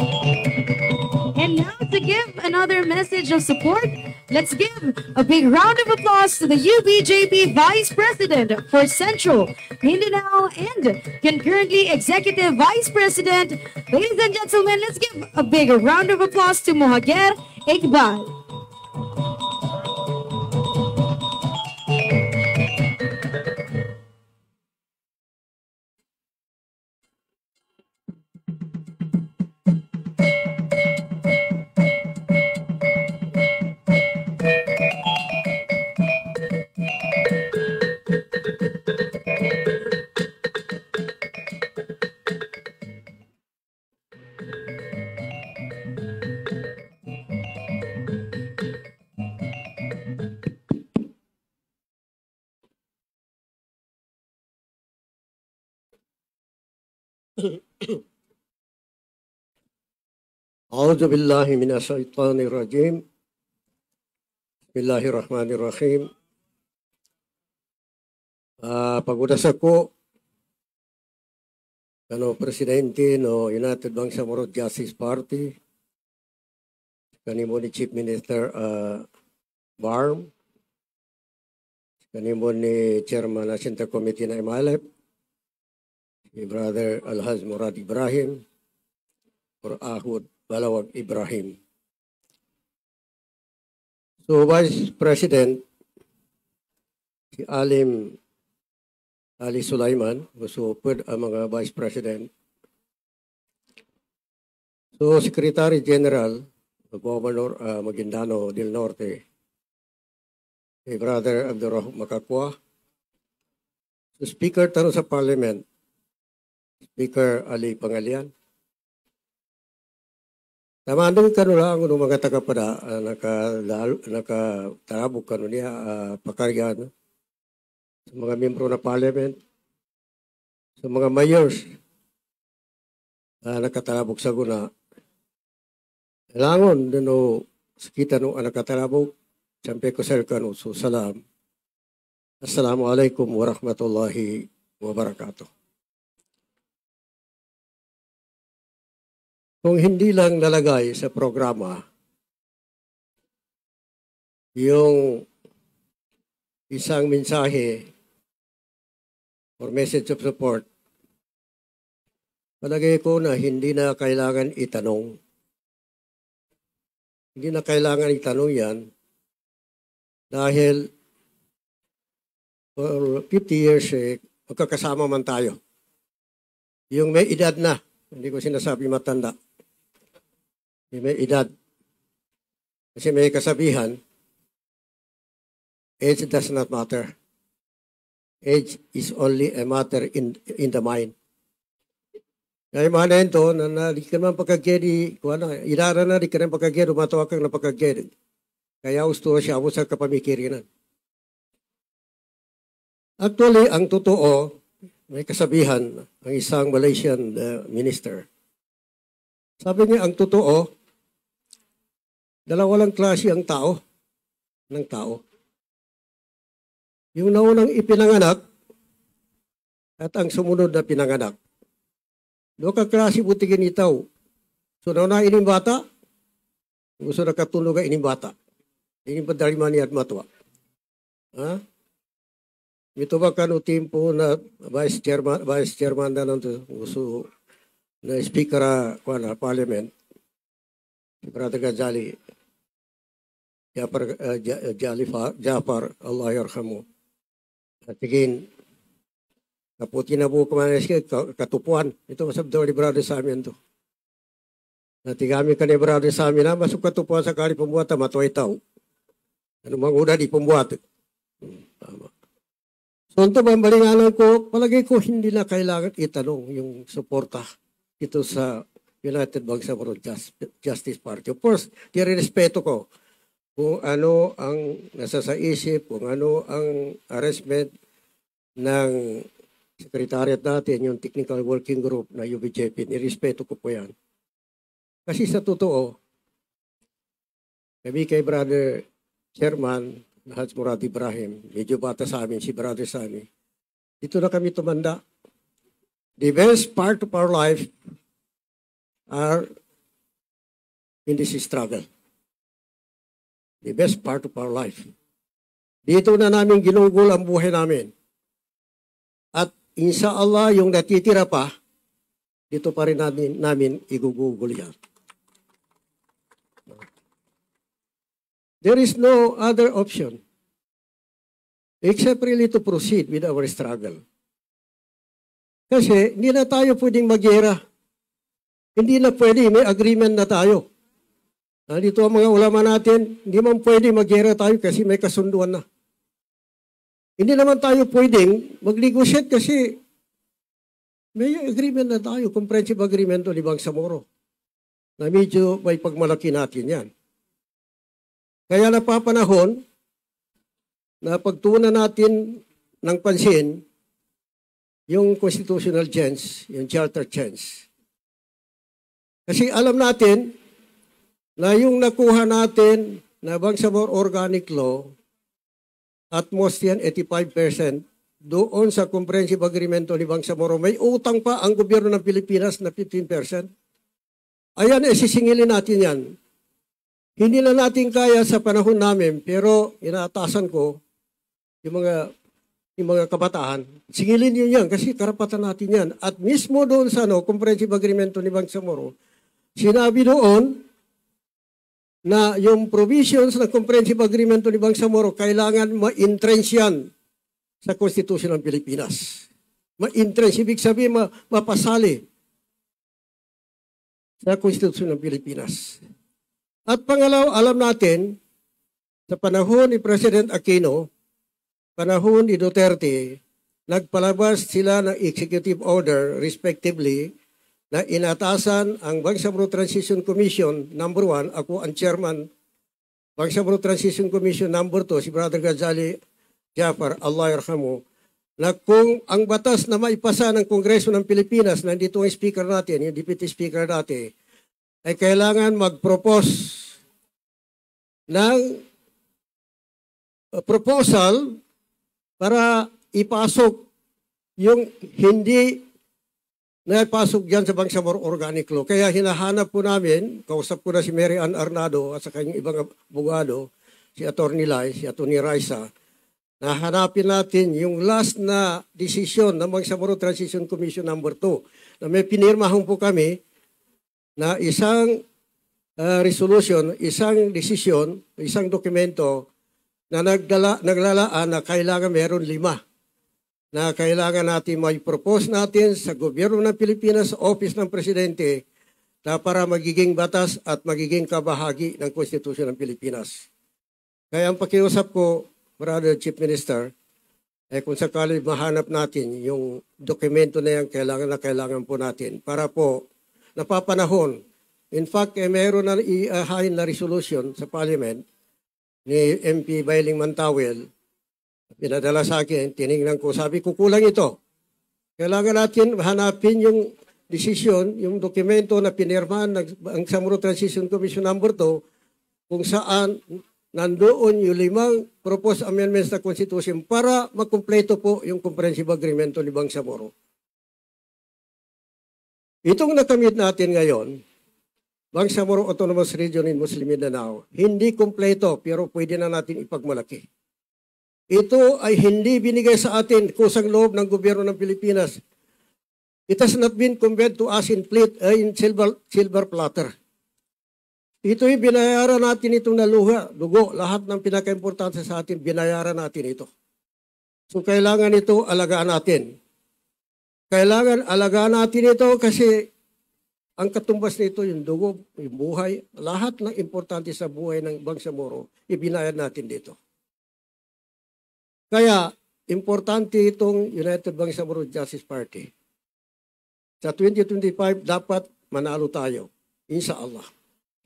And now to give another message of support, let's give a big round of applause to the UBJP Vice President for Central, Mindanao, and concurrently Executive Vice President. Ladies and gentlemen, let's give a big round of applause to Mohager Iqbal. أعوذ بالله من الشيطان الرجيم بسم الله الرحمن الرحيم pagudas ako kano presidente no United Bangsa Morot Justice Party kanimo ni Chief Minister uh, Barm kanimo ni Chairman Asinta Committee na MLF ni Brother Alhaj Murad Ibrahim or Ahud Balawag Ibrahim. So Vice President, si Alim Ali Sulaiman was offered ang mga Vice President. So Secretary General, Governor uh, Maguindano del Norte, si Brother Abdurrahman Makakwa, so Speaker tanong sa Parliament, Speaker Ali Pangalian. Tamanong kanula ang mga tagapada uh, naka naka tarabog kanu niya uh, ah, pakaryaan sa mga miyembro na parliament sa mga mayors uh, nakatarabog sa guna langon dino sakita no ang nakatarabog sampai ko sir kanu so salam Assalamualaikum warahmatullahi wabarakatuh kung hindi lang nalagay sa programa yung isang mensahe or message of support, palagay ko na hindi na kailangan itanong. Hindi na kailangan itanong yan dahil for 50 years eh, magkakasama man tayo. Yung may edad na, hindi ko sinasabi matanda may edad. Kasi may kasabihan, age does not matter. Age is only a matter in, in the mind. Kaya mga na na nari ka naman pagkagedi, kuwala, ilara na rin ka naman pagkagedi, umatawa ka na pagkagedi. Kaya gusto siya mo sa kapamikirinan. Actually, ang totoo, may kasabihan ang isang Malaysian uh, minister. Sabi niya, ang totoo, Dalawa lang klase ang tao, ng tao. Yung naunang ipinanganak at ang sumunod na pinanganak. Doon ka klase butigin itaw. So nauna ining bata, gusto na katulog ining bata. Ining padalimani at matwa. Ha? Ito ba kano timpo na vice chairman, vice chairman na nanto gusto na speaker ah, na parliament. Si Brother Gajali, Jafar, uh, Jalifa, Jafar, Allah yarhamu. At again, naputi na po kumanis katupuan. Ito masabdaw ni brother sa amin to. Natigami ka ni brother sa amin na masuk katupuan sa kali pembuata matuay tao. Ano mang una di pembuata. Hmm, tama. So, ang tabalingalan ko, palagay ko hindi na kailangan itanong yung suporta ito sa United Bangsa for Justice Party. Of course, tira-respeto ko kung ano ang nasa sa isip, kung ano ang arrangement ng secretariat natin, yung technical working group na UBJP. Irespeto ko po yan. Kasi sa totoo, kami kay Brother Chairman Haj Murad Ibrahim, medyo bata sa amin si Brother Sani, dito na kami tumanda. The best part of our life are in this struggle the best part of our life. Dito na namin ginugol ang buhay namin. At inshallah, yung natitira pa, dito pa rin namin, namin igugugol yan. There is no other option except really to proceed with our struggle. Kasi hindi na tayo pwedeng magyera. Hindi na pwede, may agreement na tayo. Ah, dito ang mga ulama natin, hindi man pwede maghira tayo kasi may kasunduan na. Hindi naman tayo pwedeng mag-negotiate kasi may agreement na tayo, comprehensive agreement o libang Samoro, na medyo may pagmalaki natin yan. Kaya napapanahon na pagtuunan natin ng pansin yung constitutional change, yung charter change. Kasi alam natin, na yung nakuha natin na Bangsamoro Organic Law at most yan 85% doon sa comprehensive agreement ni Bangsamoro may utang pa ang gobyerno ng Pilipinas na 15%. Ayan, eh, sisingilin natin yan. Hindi na natin kaya sa panahon namin pero inaatasan ko yung mga yung mga kabataan, singilin niyo yan kasi karapatan natin yan. At mismo doon sa no, comprehensive agreement ni Bangsamoro, sinabi doon na yung provisions ng comprehensive agreement ni Bangsamoro kailangan ma-entrench yan sa Constitution ng Pilipinas. Ma-entrench, ibig sabihin ma mapasali sa Constitution ng Pilipinas. At pangalawa, alam natin, sa panahon ni President Aquino, panahon ni Duterte, nagpalabas sila ng executive order respectively na inatasan ang Bangsamoro Transition Commission, number 1, ako ang chairman, Bangsamoro Transition Commission, number 2, si Brother Gazali Jafar, Allah yarhamu, na kung ang batas na maipasa ng Kongreso ng Pilipinas, nandito ang speaker natin, yung deputy speaker natin, ay kailangan mag-propose ng uh, proposal para ipasok yung hindi Nagpasok dyan sa Bangsamoro Organic Law. Kaya hinahanap po namin, kausap ko na si Mary Ann Arnado at sa kanyang ibang abogado, si Attorney Lai, si Attorney Raisa, na natin yung last na decision ng Bangsamoro Transition Commission number 2 na may pinirmahan po kami na isang uh, resolution, isang decision, isang dokumento na nagdala, naglalaan na kailangan meron lima na kailangan natin may propose natin sa gobyerno ng Pilipinas, office ng presidente, na para magiging batas at magiging kabahagi ng konstitusyon ng Pilipinas. Kaya ang pakiusap ko, Brother Chief Minister, eh kung sakali mahanap natin yung dokumento na yan, kailangan na kailangan po natin para po napapanahon. In fact, eh, meron na ihahain na resolution sa Parliament ni MP Bailing Mantawel pinadala sa akin, tinignan ko, sabi ko, kulang ito. Kailangan natin hanapin yung desisyon, yung dokumento na pinirmahan ng, ang Samuro Transition Commission number 2, kung saan nandoon yung limang proposed amendments na Constitution para makumpleto po yung comprehensive agreement ni Bang Samuro. Itong nakamit natin ngayon, Bang Samuro Autonomous Region in Muslim Mindanao, hindi kumpleto pero pwede na natin ipagmalaki. Ito ay hindi binigay sa atin kusang loob ng gobyerno ng Pilipinas. It has not been conveyed to us in, plate, uh, in silver, silver platter. Ito ay binayaran natin itong luha, dugo, lahat ng pinakaimportante sa atin, binayaran natin ito. So kailangan ito alagaan natin. Kailangan alagaan natin ito kasi ang katumbas nito, yung dugo, yung buhay, lahat ng importante sa buhay ng Bangsamoro, ibinayad natin dito. Kaya, importante itong United Banks Abroad Justice Party. Sa 2025, dapat manalo tayo. Insya Allah.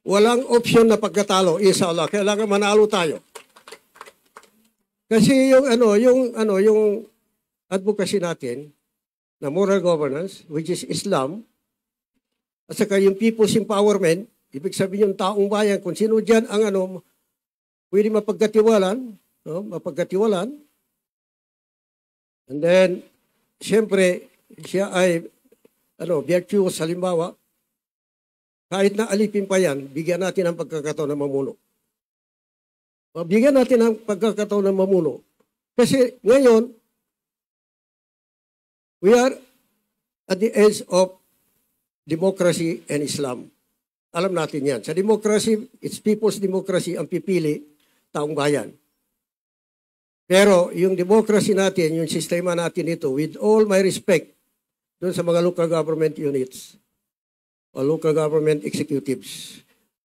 Walang option na pagkatalo. Insya Allah. Kailangan manalo tayo. Kasi yung ano, yung ano, yung advocacy natin na moral governance, which is Islam, at saka yung people's empowerment, ibig sabihin yung taong bayan, kung sino dyan ang ano, pwede mapagkatiwalan, no, mapagkatiwalan, And then, siyempre, siya ay, ano, virtuous, halimbawa, kahit na alipin pa yan, bigyan natin ang pagkakataon ng mamuno. Bigyan natin ang pagkakataon ng mamuno. Kasi ngayon, we are at the edge of democracy and Islam. Alam natin yan. Sa democracy, it's people's democracy ang pipili taong bayan. Pero yung democracy natin, yung sistema natin ito, with all my respect, doon sa mga local government units o local government executives,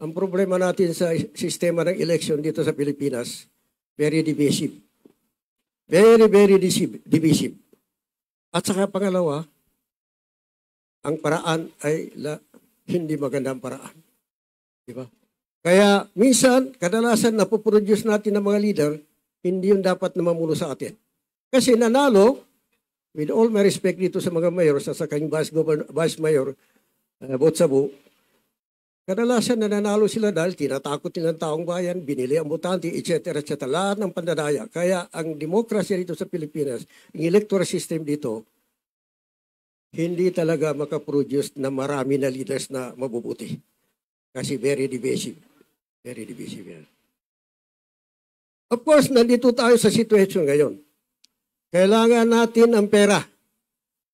ang problema natin sa sistema ng election dito sa Pilipinas, very divisive. Very, very divisive. At saka pangalawa, ang paraan ay la, hindi magandang paraan. Di ba? Kaya minsan, kadalasan napoproduce natin ng mga leader hindi yun dapat na mamulo sa atin. Kasi nanalo, with all my respect dito sa mga mayor, sa saking vice, governor, vice mayor, uh, Botsabu, kadalasan nanalo sila dahil tinatakot nila ang taong bayan, binili ang butante, etc. etc. Lahat ng pandadaya. Kaya ang demokrasya dito sa Pilipinas, ang electoral system dito, hindi talaga makaproduce na marami na leaders na mabubuti. Kasi very divisive. Very divisive yan. Of course, nandito tayo sa situation ngayon. Kailangan natin ang pera.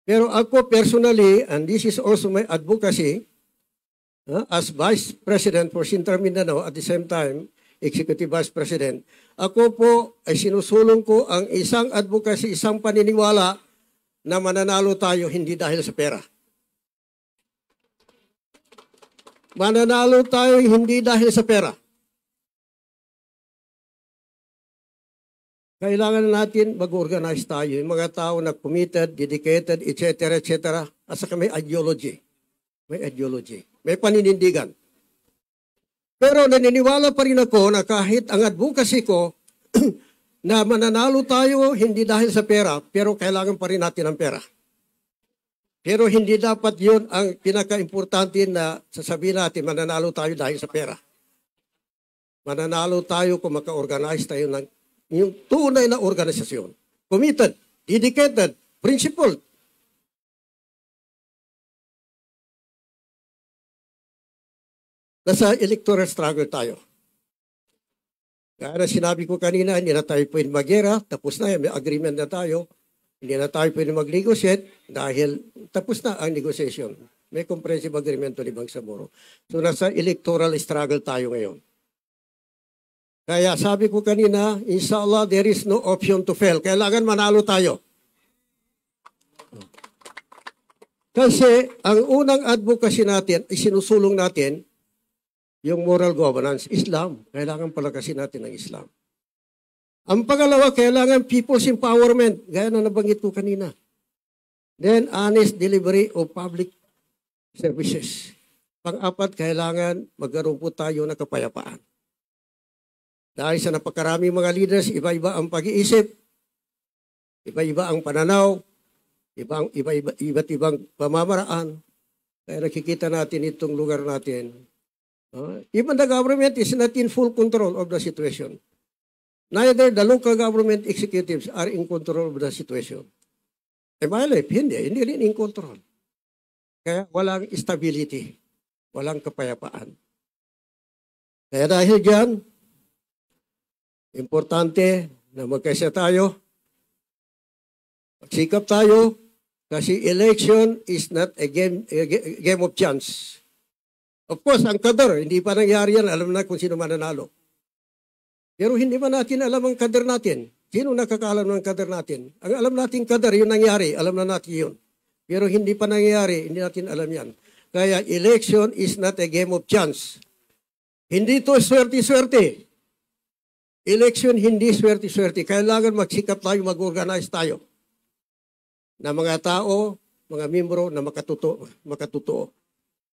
Pero ako personally, and this is also my advocacy, uh, as Vice President for Sintra Mindanao, at the same time, Executive Vice President, ako po ay sinusulong ko ang isang advocacy, isang paniniwala na mananalo tayo hindi dahil sa pera. Mananalo tayo hindi dahil sa pera. Kailangan natin mag-organize tayo, yung mga tao na committed, dedicated, etc., etc., at saka may ideology. May ideology. May paninindigan. Pero naniniwala pa rin ako na kahit ang advocacy ko, na mananalo tayo hindi dahil sa pera, pero kailangan pa rin natin ang pera. Pero hindi dapat yun ang pinaka-importante na sasabihin natin, mananalo tayo dahil sa pera. Mananalo tayo kung maka-organize tayo ng yung tunay na organisasyon. Committed, dedicated, principled. Nasa electoral struggle tayo. Kaya na sinabi ko kanina, hindi na tayo pwede magera, tapos na yan, may agreement na tayo. Hindi na tayo pwede mag-negotiate dahil tapos na ang negotiation. May comprehensive agreement ni Saburo. So nasa electoral struggle tayo ngayon. Kaya sabi ko kanina, inshallah, there is no option to fail. Kailangan manalo tayo. Kasi ang unang advocacy natin, isinusulong natin, yung moral governance, Islam. Kailangan palakasin natin ang Islam. Ang pangalawa, kailangan people's empowerment, gaya na nabanggit ko kanina. Then, honest delivery of public services. Pang-apat, kailangan magkaroon po tayo ng kapayapaan. Dahil sa napakaraming mga leaders, iba-iba ang pag-iisip, iba-iba ang pananaw, ibang, iba, iba, iba't ibang pamamaraan. Kaya nakikita natin itong lugar natin. Uh, even the government is not in full control of the situation. Neither the local government executives are in control of the situation. Eh, malip, hindi. Hindi rin in control. Kaya walang stability. Walang kapayapaan. Kaya dahil dyan, Importante na magkaisa tayo. Magsikap tayo kasi election is not a game, a game of chance. Of course, ang kader, hindi pa nangyari yan. Alam na kung sino man nanalo. Pero hindi pa natin alam ang kader natin. Sino nakakaalam ng kader natin? Ang alam natin kader, yun nangyari. Alam na natin yun. Pero hindi pa nangyari, hindi natin alam yan. Kaya election is not a game of chance. Hindi to swerte-swerte. Election hindi swerte-swerte. Kailangan magsikap tayo, mag-organize tayo na mga tao, mga miyembro na makatuto, makatuto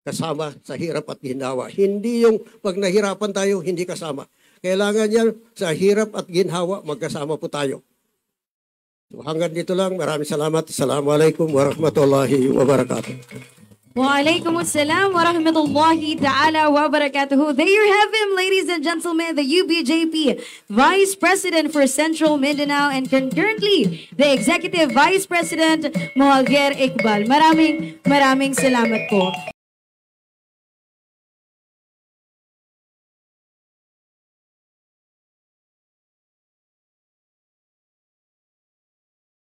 kasama sa hirap at ginhawa. Hindi yung pag nahirapan tayo, hindi kasama. Kailangan yan sa hirap at ginhawa, magkasama po tayo. So hanggang dito lang. Maraming salamat. Assalamualaikum warahmatullahi wabarakatuh. Walaikum assalam wa rahmatullahi ta'ala wa barakatuh. There you have him, ladies and gentlemen, the UBJP Vice President for Central Mindanao and concurrently the Executive Vice President Mohager Iqbal. Maraming maraming salamat po.